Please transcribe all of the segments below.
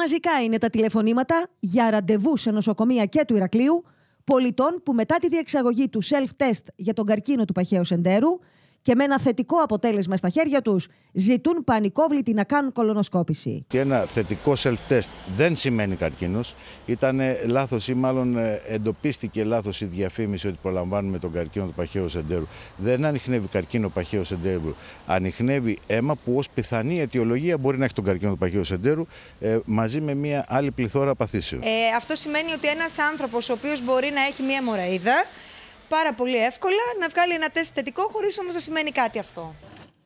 Μαζικά είναι τα τηλεφωνήματα για ραντεβού σε νοσοκομεία και του Ηρακλείου πολιτών που μετά τη διεξαγωγή του self-test για τον καρκίνο του παχαίου σεντέρου και με ένα θετικό αποτέλεσμα στα χέρια τους, ζητούν πανικόβλητοι να κάνουν κολονοσκόπηση. Και ένα θετικό self-test δεν σημαίνει καρκίνος. Ήταν λάθος ή μάλλον ε, εντοπίστηκε λάθος η μαλλον εντοπιστηκε λαθος ότι προλαμβάνουμε τον καρκίνο του παχαίου σεντέρου. Δεν ανοιχνεύει καρκίνο παχαίου σεντέρου. Ανοιχνεύει αίμα που ως πιθανή αιτιολογία μπορεί να έχει τον καρκίνο του παχαίου σεντέρου ε, μαζί με μια άλλη πληθώρα παθήσεων. Ε, αυτό σημαίνει ότι ένας άνθρωπος ο οποίος μπορεί να έχει μια μοραίδα πάρα πολύ εύκολα να βγάλει ένα τεστ θετικό, χωρίς όμως να σημαίνει κάτι αυτό.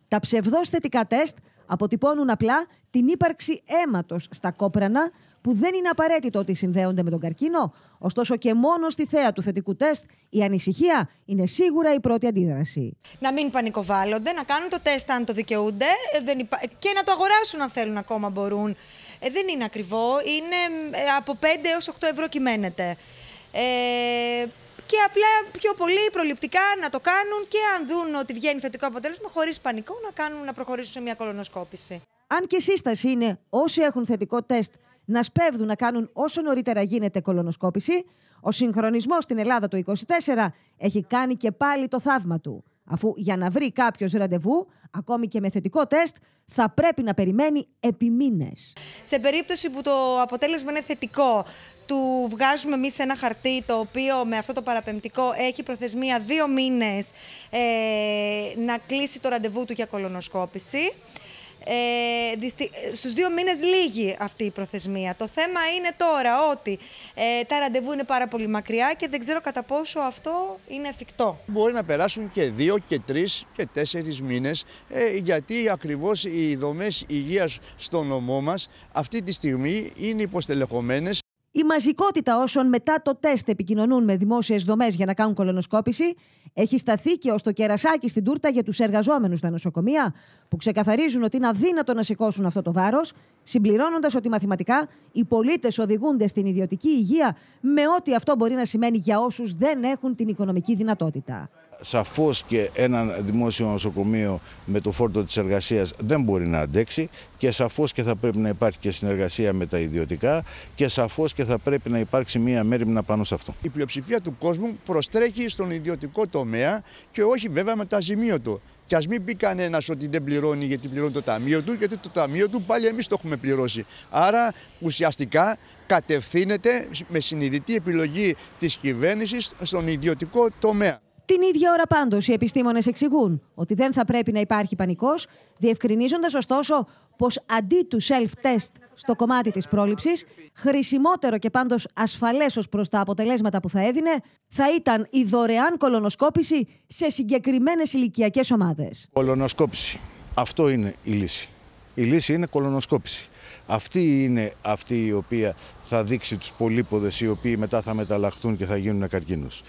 Τα ψευδό θετικά τεστ αποτυπώνουν απλά την ύπαρξη αίματος στα κόπρανα, που δεν είναι απαραίτητο ότι συνδέονται με τον καρκίνο. Ωστόσο, και μόνο στη θέα του θετικού τεστ, η ανησυχία είναι σίγουρα η πρώτη αντίδραση. Να μην πανικοβάλλονται, να κάνουν το τεστ αν το δικαιούνται ε, ε, και να το αγοράσουν αν θέλουν ακόμα μπορούν. Ε, δεν είναι ακριβό, είναι ε, από 5 έως 8 ευρώ κυμαίνεται. Ε, απλά πιο πολύ προληπτικά να το κάνουν και αν δουν ότι βγαίνει θετικό αποτέλεσμα, χωρίς πανικό, να, κάνουν, να προχωρήσουν σε μια κολονοσκόπηση. Αν και η σύσταση είναι όσοι έχουν θετικό τεστ να σπέβδουν να κάνουν όσο νωρίτερα γίνεται κολονοσκόπηση, ο συγχρονισμός στην Ελλάδα το 24 έχει κάνει και πάλι το θαύμα του. Αφού για να βρει κάποιος ραντεβού, ακόμη και με θετικό τεστ, θα πρέπει να περιμένει επί μήνες. Σε περίπτωση που το αποτέλεσμα είναι θετικό, του βγάζουμε εμείς ένα χαρτί το οποίο με αυτό το παραπεμπτικό έχει προθεσμία δύο μήνες ε, να κλείσει το ραντεβού του για κολονοσκόπηση. Ε, Στους δύο μήνες λίγη αυτή η προθεσμία. Το θέμα είναι τώρα ότι ε, τα ραντεβού είναι πάρα πολύ μακριά και δεν ξέρω κατά πόσο αυτό είναι εφικτό. Μπορεί να περάσουν και δύο και τρεις και τέσσερις μήνες ε, γιατί ακριβώς οι δομές υγείας στο νομό μας αυτή τη στιγμή είναι υποστελεχωμένες η μαζικότητα όσων μετά το τεστ επικοινωνούν με δημόσιες δομές για να κάνουν κολονοσκόπηση έχει σταθεί και ως το κερασάκι στην τούρτα για τους εργαζόμενους στα νοσοκομεία, που ξεκαθαρίζουν ότι είναι αδύνατο να σηκώσουν αυτό το βάρος, συμπληρώνοντας ότι μαθηματικά οι πολίτες οδηγούνται στην ιδιωτική υγεία με ό,τι αυτό μπορεί να σημαίνει για όσους δεν έχουν την οικονομική δυνατότητα σαφώς και ένα δημόσιο νοσοκομείο με το φόρτο της εργασίας δεν μπορεί να αντέξει και σαφώς και θα πρέπει να υπάρχει και συνεργασία με τα ιδιωτικά και σαφώς και θα πρέπει να υπάρξει μία μέρημνα πάνω σε αυτό. Η πλειοψηφία του κόσμου προστρέχει στον ιδιωτικό τομέα και όχι βέβαια με τα ζημία του. Και ας μην πει κανένας ότι δεν πληρώνει γιατί πληρώνει το ταμείο του, γιατί το ταμείο του πάλι εμείς το έχουμε πληρώσει. Άρα ουσιαστικά κατευθύνεται με συνειδητή επιλογή της κυβέρνησης στον ιδιωτικό τομέα. Την ίδια ώρα πάντως, οι επιστήμονες εξηγούν ότι δεν θα πρέπει να υπάρχει πανικός, διευκρινίζοντας ωστόσο πως αντί του self-test στο κομμάτι της πρόληψης, χρησιμότερο και πάντως ασφαλές ως προς τα αποτελέσματα που θα έδινε, θα ήταν η δωρεάν κολονοσκόπηση σε συγκεκριμένες ηλικιακές ομάδες. Κολονοσκόπηση. Αυτό είναι η λύση. Η λύση είναι κολονοσκόπηση. Αυτή είναι αυτή η οποία θα δείξει τους πολύποδες οι οποίοι μετά θα μεταλλαχθούν και θα γίνουν καρκίνους.